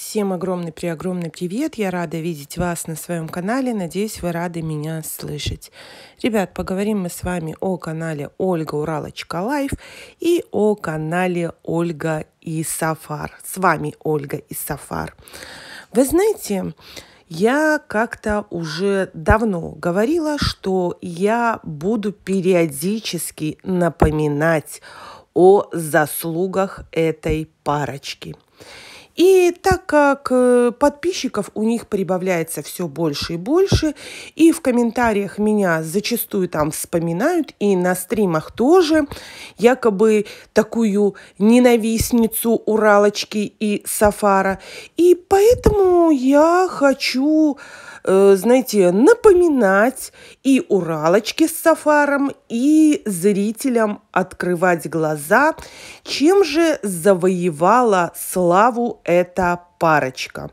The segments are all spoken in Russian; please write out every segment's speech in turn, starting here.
Всем огромный-преогромный привет! Я рада видеть вас на своем канале. Надеюсь, вы рады меня слышать. Ребят, поговорим мы с вами о канале Ольга Уралочка Лайф и о канале Ольга и Сафар. С вами Ольга и Сафар. Вы знаете, я как-то уже давно говорила, что я буду периодически напоминать о заслугах этой парочки – и так как э, подписчиков у них прибавляется все больше и больше, и в комментариях меня зачастую там вспоминают, и на стримах тоже, якобы такую ненавистницу Уралочки и Сафара. И поэтому я хочу Э, знаете, напоминать и Уралочке с Сафаром, и зрителям открывать глаза, чем же завоевала славу эта парочка.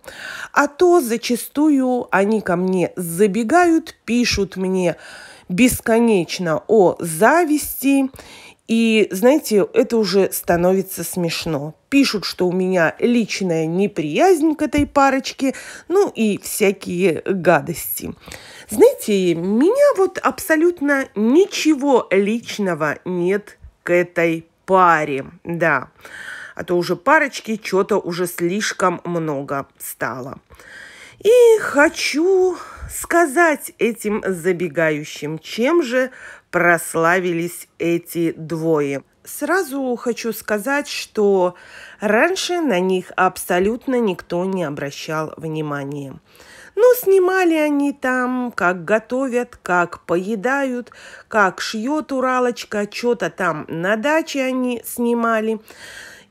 А то зачастую они ко мне забегают, пишут мне бесконечно о зависти и, знаете, это уже становится смешно. Пишут, что у меня личная неприязнь к этой парочке, ну и всякие гадости. Знаете, меня вот абсолютно ничего личного нет к этой паре, да. А то уже парочки что-то уже слишком много стало. И хочу сказать этим забегающим, чем же прославились эти двое. Сразу хочу сказать, что раньше на них абсолютно никто не обращал внимания. Ну, снимали они там, как готовят, как поедают, как шьет Уралочка, что-то там на даче они снимали.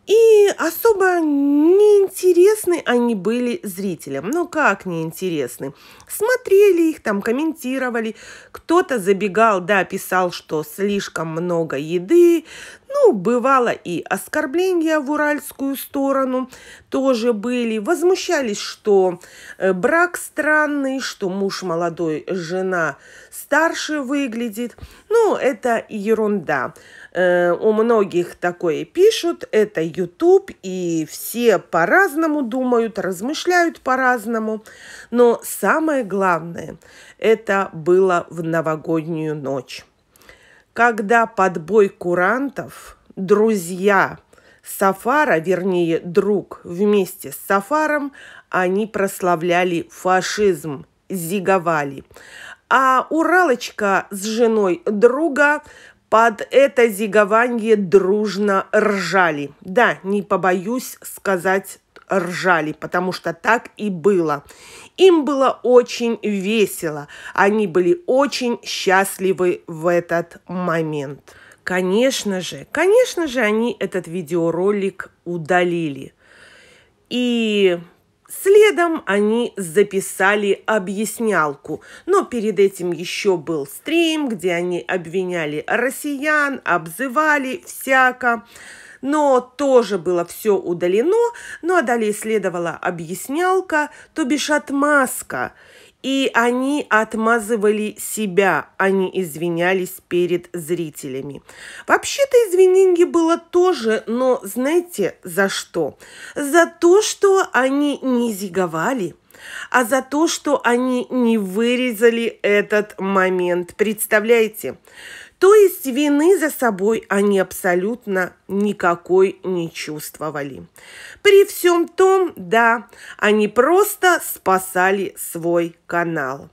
И особо неинтересны они были зрителям. Ну как неинтересны? Смотрели их, там комментировали. Кто-то забегал, да, писал, что слишком много еды. Ну, бывало и оскорбления в уральскую сторону тоже были. Возмущались, что э, брак странный, что муж молодой, жена старше выглядит. Ну, это ерунда. Э, у многих такое пишут, это YouTube, и все по-разному думают, размышляют по-разному. Но самое главное, это было в новогоднюю ночь, когда под бой курантов друзья Сафара, вернее, друг вместе с Сафаром, они прославляли фашизм, зиговали. А Уралочка с женой друга под это зигование дружно ржали. Да, не побоюсь сказать ржали, потому что так и было. Им было очень весело. Они были очень счастливы в этот момент. Конечно же, конечно же, они этот видеоролик удалили. И Следом они записали объяснялку, но перед этим еще был стрим, где они обвиняли россиян, обзывали всяко но тоже было все удалено, ну а далее следовала объяснялка, то бишь отмазка. И они отмазывали себя, они извинялись перед зрителями. Вообще-то извинений было тоже, но знаете за что? За то, что они не зиговали а за то, что они не вырезали этот момент. Представляете? То есть вины за собой они абсолютно никакой не чувствовали. При всем том, да, они просто спасали свой канал.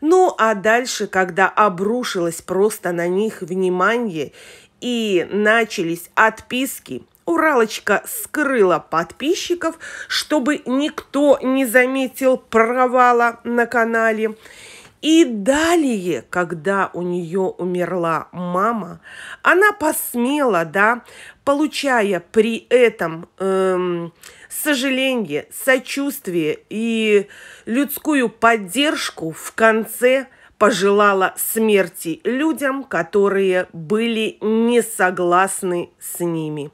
Ну а дальше, когда обрушилось просто на них внимание и начались отписки, Уралочка скрыла подписчиков, чтобы никто не заметил провала на канале. И далее, когда у нее умерла мама, она посмела, да, получая при этом эм, сожаление, сочувствие и людскую поддержку, в конце пожелала смерти людям, которые были не согласны с ними.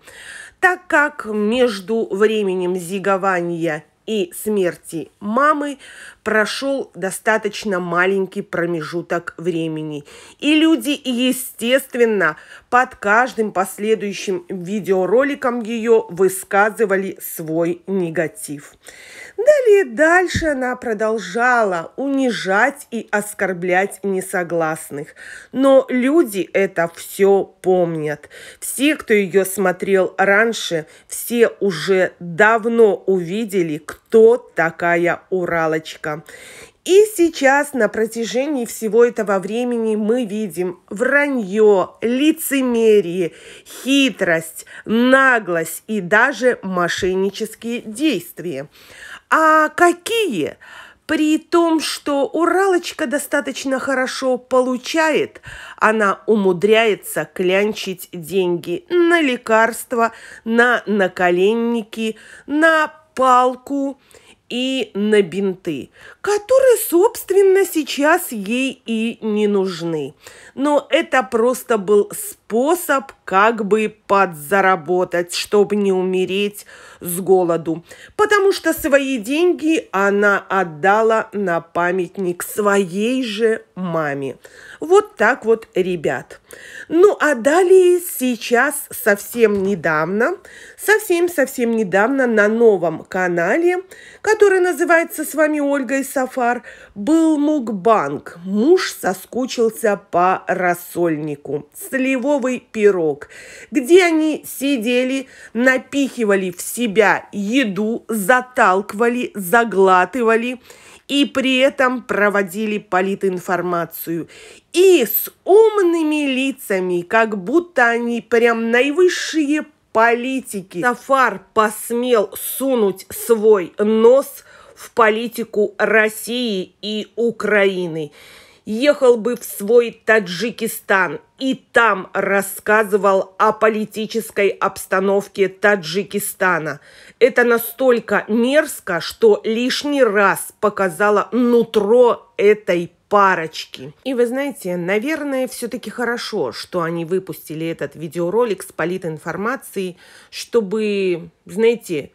Так как между временем зигования и смерти мамы прошел достаточно маленький промежуток времени. И люди, естественно, под каждым последующим видеороликом ее высказывали свой негатив. Далее дальше она продолжала унижать и оскорблять несогласных. Но люди это все помнят. Все, кто ее смотрел раньше, все уже давно увидели, кто такая Уралочка. И сейчас на протяжении всего этого времени мы видим вранье, лицемерие, хитрость, наглость и даже мошеннические действия. А какие? При том, что Уралочка достаточно хорошо получает, она умудряется клянчить деньги на лекарства, на наколенники, на палку и на бинты которые, собственно, сейчас ей и не нужны. Но это просто был способ как бы подзаработать, чтобы не умереть с голоду, потому что свои деньги она отдала на памятник своей же маме. Вот так вот, ребят. Ну а далее сейчас совсем недавно, совсем-совсем недавно на новом канале, который называется с вами Ольга и Сафар, был мукбанг. Муж соскучился по рассольнику. Сливовый пирог. Где они сидели, напихивали в себя еду, заталкивали, заглатывали и при этом проводили политинформацию. И с умными лицами, как будто они прям наивысшие политики. Сафар посмел сунуть свой нос – в политику России и Украины. Ехал бы в свой Таджикистан и там рассказывал о политической обстановке Таджикистана. Это настолько мерзко, что лишний раз показало нутро этой парочки. И вы знаете, наверное, все-таки хорошо, что они выпустили этот видеоролик с политинформацией, чтобы, знаете,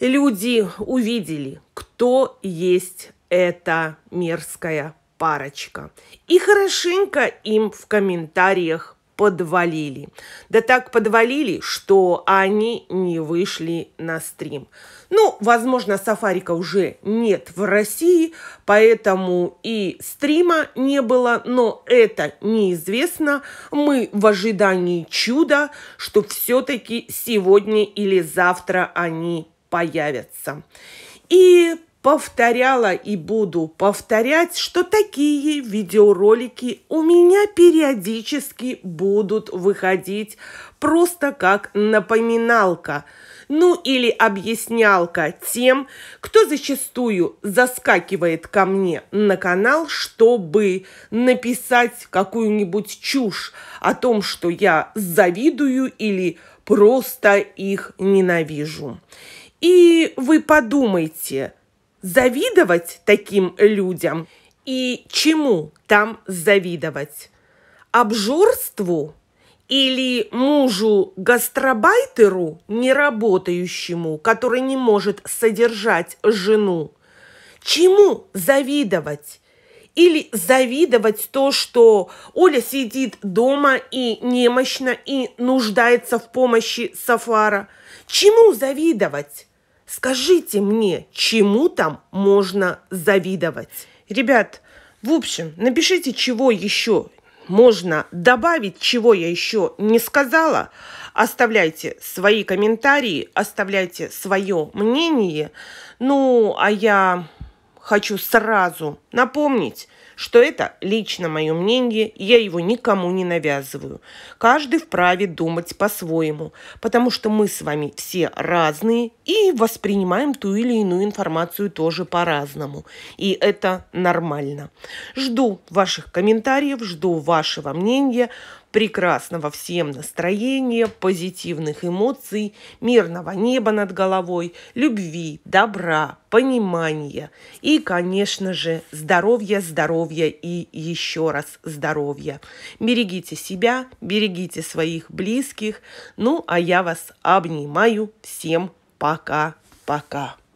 люди увидели, кто есть эта мерзкая парочка. И хорошенько им в комментариях подвалили. Да так подвалили, что они не вышли на стрим. Ну, возможно, сафарика уже нет в России, поэтому и стрима не было, но это неизвестно. Мы в ожидании чуда, что все-таки сегодня или завтра они появятся. И повторяла и буду повторять, что такие видеоролики у меня периодически будут выходить просто как напоминалка. Ну или объяснялка тем, кто зачастую заскакивает ко мне на канал, чтобы написать какую-нибудь чушь о том, что я завидую или просто их ненавижу. И вы подумайте, завидовать таким людям и чему там завидовать? Обжорству или мужу-гастробайтеру, работающему, который не может содержать жену? Чему завидовать? Или завидовать то, что Оля сидит дома и немощно и нуждается в помощи Сафара? Чему завидовать? Скажите мне, чему там можно завидовать? Ребят, в общем, напишите, чего еще можно добавить, чего я еще не сказала. Оставляйте свои комментарии, оставляйте свое мнение. Ну, а я хочу сразу напомнить, что это лично мое мнение, я его никому не навязываю. Каждый вправе думать по-своему, потому что мы с вами все разные и воспринимаем ту или иную информацию тоже по-разному. И это нормально. Жду ваших комментариев, жду вашего мнения прекрасного всем настроения, позитивных эмоций, мирного неба над головой, любви, добра, понимания и, конечно же, здоровья, здоровья и еще раз здоровья. Берегите себя, берегите своих близких. Ну, а я вас обнимаю. Всем пока-пока.